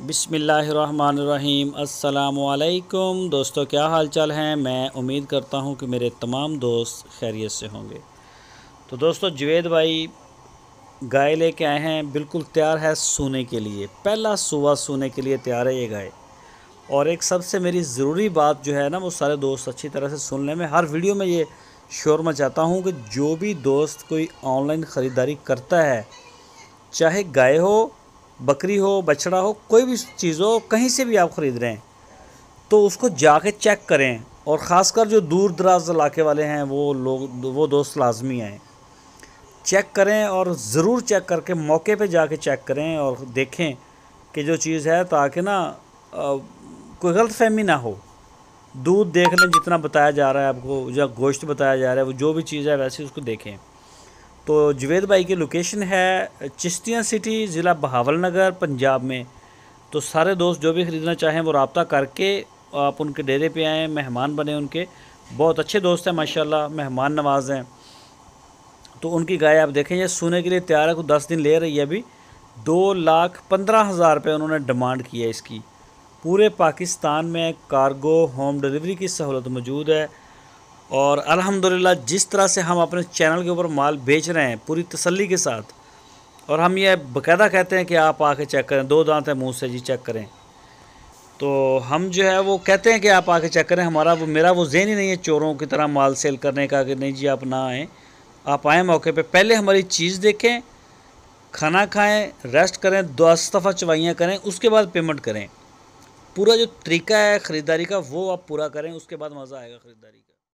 बिसमीम् अल्लाम दोस्तों क्या हाल चाल हैं मैं उम्मीद करता हूं कि मेरे तमाम दोस्त खैरियत से होंगे तो दोस्तों जवेद भाई गाय लेके आए हैं बिल्कुल तैयार है सोने के लिए पहला सुबह सोने के लिए तैयार है ये गाय और एक सबसे मेरी ज़रूरी बात जो है ना वो सारे दोस्त अच्छी तरह से सुन लें मैं हर वीडियो में ये शोर मैं चाहता हूँ कि जो भी दोस्त कोई ऑनलाइन ख़रीदारी करता है चाहे गाय हो बकरी हो बछड़ा हो कोई भी चीज़ हो कहीं से भी आप ख़रीद रहे हैं तो उसको जाके चेक करें और ख़ासकर जो दूर दराज इलाके वाले हैं वो लोग वो दोस्त लाजमी आएँ चेक करें और ज़रूर चेक करके मौके पे जाके चेक करें और देखें कि जो चीज़ है ताकि ना कोई गलत फहमी ना हो दूध देख लें जितना बताया जा रहा है आपको या गोश्त बताया जा रहा है वो जो भी चीज़ है वैसे उसको देखें तो जुवेद भाई की लोकेशन है चिश्तिया सिटी ज़िला बहावल नगर पंजाब में तो सारे दोस्त जो भी ख़रीदना चाहें वो रबता करके आप उनके डेरे पे आएँ मेहमान बने उनके बहुत अच्छे दोस्त हैं माशाल्लाह मेहमान नवाज हैं तो उनकी गाय आप देखें ये सोने के लिए तैयार है को दस दिन ले रही है अभी दो लाख पंद्रह हज़ार रुपये उन्होंने डिमांड की है इसकी पूरे पाकिस्तान में कार्गो होम डिलीवरी की सहूलत मौजूद है और अल्हम्दुलिल्लाह जिस तरह से हम अपने चैनल के ऊपर माल बेच रहे हैं पूरी तसल्ली के साथ और हम ये बकायदा कहते हैं कि आप आके चेक करें दो दांत हैं मुँह से जी चेक करें तो हम जो है वो कहते हैं कि आप आके चेक करें हमारा वो मेरा वो जहन ही नहीं है चोरों की तरह माल सेल करने का कि नहीं जी आप ना आएँ आप आएँ मौके पे पहले हमारी चीज़ देखें खाना खाएं रेस्ट करें दस दफ़ा चवाइयाँ करें उसके बाद पेमेंट करें पूरा जो तरीका है ख़रीदारी का वो आप पूरा करें उसके बाद मज़ा आएगा ख़रीदारी का